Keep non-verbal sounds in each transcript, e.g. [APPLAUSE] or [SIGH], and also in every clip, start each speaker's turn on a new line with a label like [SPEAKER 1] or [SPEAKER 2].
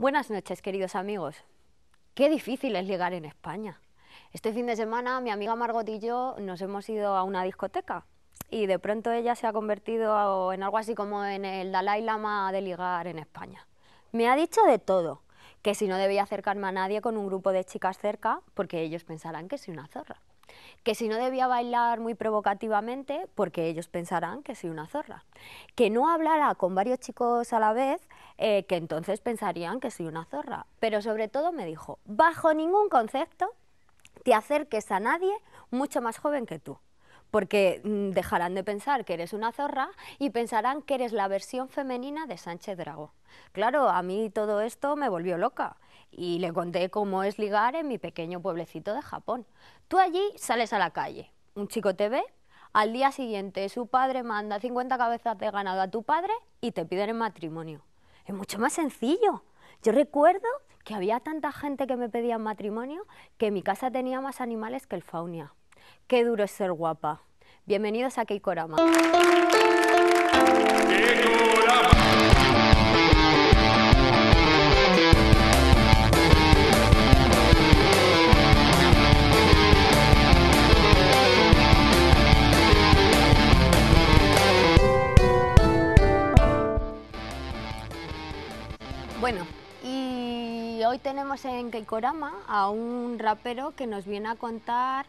[SPEAKER 1] Buenas noches, queridos amigos. Qué difícil es ligar en España. Este fin de semana mi amiga Margot y yo nos hemos ido a una discoteca y de pronto ella se ha convertido en algo así como en el Dalai Lama de ligar en España. Me ha dicho de todo, que si no debía acercarme a nadie con un grupo de chicas cerca porque ellos pensarán que soy una zorra que si no debía bailar muy provocativamente porque ellos pensarán que soy una zorra, que no hablara con varios chicos a la vez eh, que entonces pensarían que soy una zorra, pero sobre todo me dijo, bajo ningún concepto te acerques a nadie mucho más joven que tú porque mm, dejarán de pensar que eres una zorra y pensarán que eres la versión femenina de Sánchez Drago. Claro, a mí todo esto me volvió loca y le conté cómo es ligar en mi pequeño pueblecito de Japón. Tú allí sales a la calle, un chico te ve, al día siguiente su padre manda 50 cabezas de ganado a tu padre y te piden el matrimonio. Es mucho más sencillo. Yo recuerdo que había tanta gente que me pedía matrimonio que mi casa tenía más animales que el faunia. Qué duro es ser guapa. Bienvenidos a Keikorama. Bueno, y hoy tenemos en Keikorama a un rapero que nos viene a contar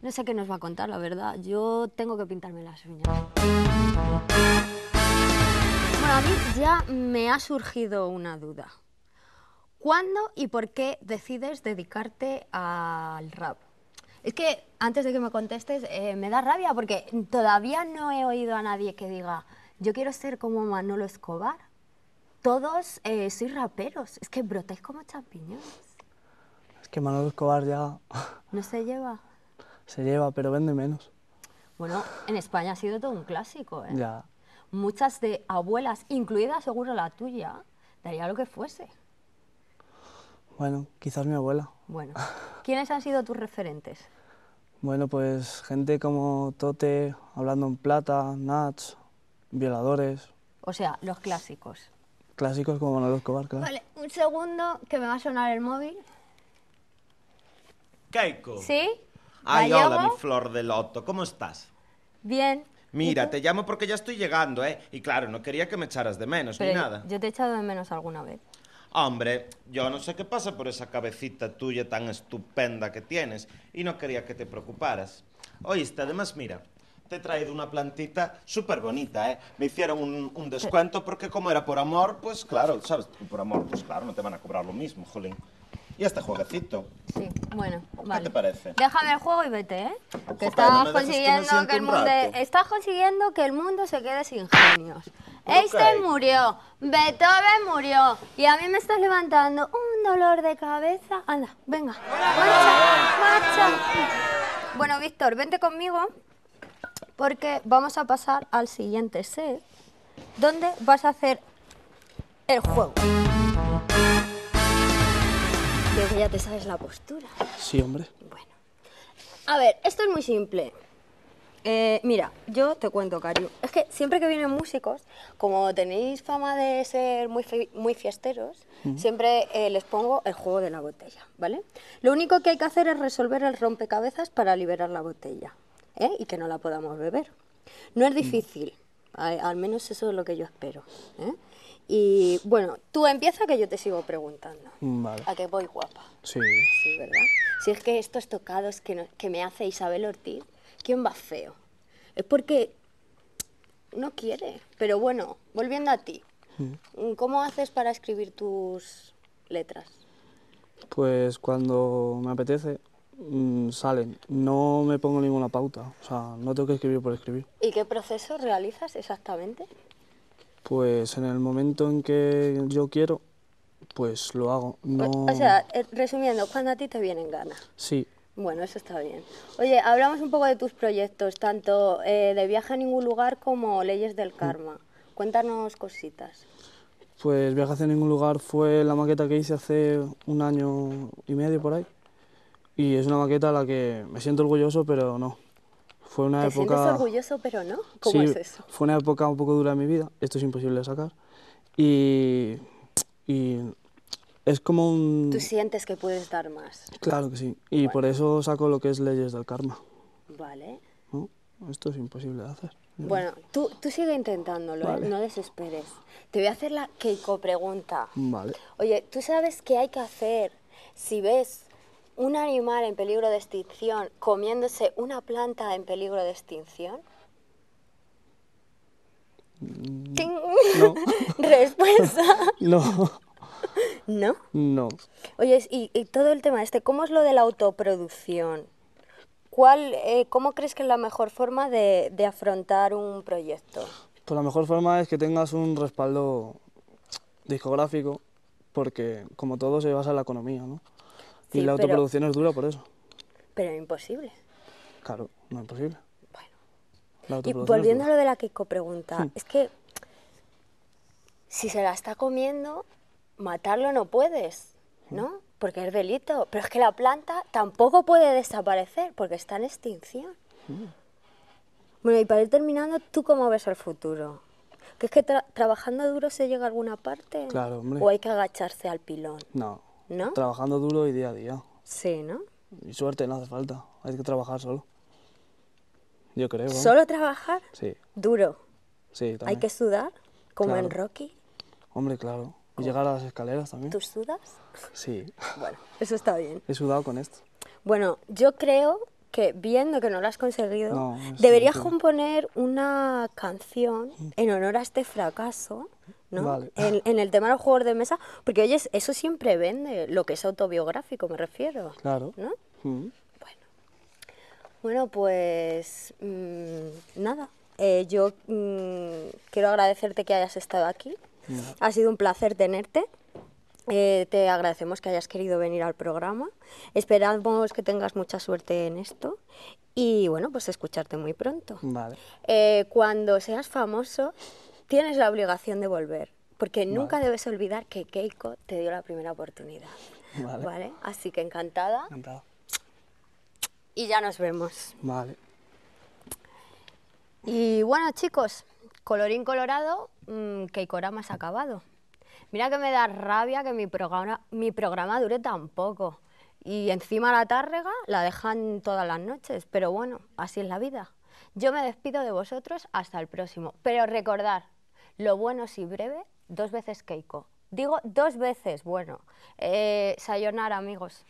[SPEAKER 1] no sé qué nos va a contar, la verdad. Yo tengo que pintarme las uñas. Bueno, a mí ya me ha surgido una duda. ¿Cuándo y por qué decides dedicarte al rap? Es que antes de que me contestes, eh, me da rabia porque todavía no he oído a nadie que diga, yo quiero ser como Manolo Escobar. Todos eh, sois raperos, es que brotáis como champiñones.
[SPEAKER 2] Es que Manolo Escobar ya... No se lleva se lleva, pero vende menos.
[SPEAKER 1] Bueno, en España ha sido todo un clásico, ¿eh? Ya. Muchas de abuelas, incluida seguro la tuya, daría lo que fuese.
[SPEAKER 2] Bueno, quizás mi abuela.
[SPEAKER 1] Bueno, [LAUGHS] ¿quiénes han sido tus referentes?
[SPEAKER 2] Bueno, pues gente como Tote, Hablando en Plata, Nats, Violadores.
[SPEAKER 1] O sea, los clásicos.
[SPEAKER 2] Clásicos como Manolo Escobar, claro. Vale,
[SPEAKER 1] un segundo que me va a sonar el móvil. ¡Kaiko! ¿Sí? Ay, hola, mi flor de loto, ¿cómo estás? Bien. Mira, te llamo porque ya estoy llegando, ¿eh? Y claro, no quería que me echaras de menos ni nada. Yo te he echado de menos alguna vez. Hombre, yo no sé qué pasa por esa cabecita tuya tan estupenda que tienes y no quería que te preocuparas. Oíste, además, mira, te he traído una plantita súper bonita, ¿eh? Me hicieron un, un descuento porque como era por amor, pues claro, ¿sabes? Por amor, pues claro, no te van a cobrar lo mismo, jolín. Y hasta jueguecito. Sí, bueno, vale. ¿Qué te parece? Déjame el juego y vete, ¿eh? estás consiguiendo que el mundo... se quede sin genios. Einstein murió, Beethoven murió, y a mí me estás levantando un dolor de cabeza. Anda, venga, Bueno, Víctor, vente conmigo, porque vamos a pasar al siguiente set, donde vas a hacer el juego ya te sabes la postura.
[SPEAKER 2] Sí, hombre. Bueno.
[SPEAKER 1] A ver, esto es muy simple. Eh, mira, yo te cuento, Cariu. Es que siempre que vienen músicos, como tenéis fama de ser muy, muy fiesteros, siempre eh, les pongo el juego de la botella, ¿vale? Lo único que hay que hacer es resolver el rompecabezas para liberar la botella ¿eh? y que no la podamos beber. No es mm. difícil, al, menos eso es lo que yo espero. ¿eh? Y bueno, tú empieza que yo te sigo preguntando. Vale. ¿A que voy guapa? Sí. Sí, ¿verdad? Si es que estos tocados que, que me hace Isabel Ortiz, ¿quién va feo? Es porque no quiere. Pero bueno, volviendo a ti, mm. ¿cómo haces para escribir tus letras?
[SPEAKER 2] Pues cuando me apetece, mm, salen. No me pongo ninguna pauta, o sea, no tengo que escribir por escribir.
[SPEAKER 1] ¿Y qué proceso realizas exactamente?
[SPEAKER 2] pues en el momento en que yo quiero, pues lo hago. O, sea,
[SPEAKER 1] eh, resumiendo, cuando a ti te vienen ganas. Sí. Bueno, eso está bien. Oye, hablamos un poco de tus proyectos, tanto eh, de viaje a ningún lugar como leyes del mm. karma. Cuéntanos cositas.
[SPEAKER 2] Pues viaje a ningún lugar fue la maqueta que hice hace un año y medio por ahí. Y es una maqueta a la que me siento orgulloso, pero no, fue una época... Sientes orgulloso, pero no? ¿Cómo es eso? Fue una época un poco dura en mi vida, esto es imposible de sacar. Y, y es como un... Tú
[SPEAKER 1] sientes que puedes dar más.
[SPEAKER 2] Claro que sí, y por eso saco lo que es leyes del karma. Vale. Esto es imposible de hacer. Bueno,
[SPEAKER 1] tú, tú sigue intentándolo, ¿eh? no desesperes. Te voy a hacer la Keiko pregunta. Vale. Oye, ¿tú sabes qué hay que hacer si ves un animal en peligro de extinción comiéndose una planta en peligro de extinción? Mm, no. [LAUGHS] Respuesta. [LAUGHS] No. ¿No? Oye, y, todo el tema este, ¿cómo es lo de la autoproducción? ¿Cuál, eh, ¿Cómo crees que es la mejor forma de, de afrontar un proyecto?
[SPEAKER 2] Pues la mejor forma es que tengas un respaldo discográfico, porque como todo se basa en la economía, ¿no? y la autoproducción es dura por eso.
[SPEAKER 1] Pero imposible.
[SPEAKER 2] Claro, no imposible Bueno. Y volviendo a lo de
[SPEAKER 1] la Kiko pregunta, es que si se la está comiendo, matarlo no puedes, ¿no? Porque es delito. Pero es que la planta tampoco puede desaparecer porque está en extinción. Bueno, y para ir terminando, ¿tú cómo ves el futuro? ¿Que es que trabajando duro se llega a alguna parte? Claro, hombre. ¿O hay que agacharse al pilón?
[SPEAKER 2] No, ¿No? Trabajando duro y día a día. Sí, ¿no? Y suerte, no hace falta. Hay que trabajar solo. Yo creo. ¿eh? ¿Solo
[SPEAKER 1] trabajar? Sí. Duro. Sí, también. Hay que sudar, como en Rocky.
[SPEAKER 2] Hombre, claro. Y llegar a las escaleras también. ¿Tú sudas? Sí. Bueno,
[SPEAKER 1] eso está bien.
[SPEAKER 2] He sudado con esto.
[SPEAKER 1] Bueno, yo creo que viendo que no lo has conseguido, deberías componer una canción mm. en honor a este fracaso [LAUGHS] En, el tema de los juegos de mesa, porque oye, eso siempre vende, lo que es autobiográfico, me refiero. Claro. Mm. Bueno. bueno, pues mm, nada, eh, yo mm, quiero agradecerte que hayas estado aquí. Ha sido un placer tenerte. Eh, te agradecemos que hayas querido venir al programa. Esperamos que tengas mucha suerte en esto y bueno, pues escucharte muy pronto. Eh, cuando seas famoso, tienes la obligación de volver, porque nunca debes olvidar que Keiko te dio la primera oportunidad. Vale. Así que encantada. Encantada. Y ya nos vemos. Vale. Y bueno, chicos, colorín colorado, Keiko mm, Keikorama se ha acabado. Mira que me da rabia que mi programa, mi programa dure tan poco. Y encima la tárrega la dejan todas las noches. Pero bueno, así es la vida. Yo me despido de vosotros hasta el próximo. Pero recordad, lo bueno si breve, dos veces Keiko. Digo dos veces, bueno. Eh, sayonara, amigos.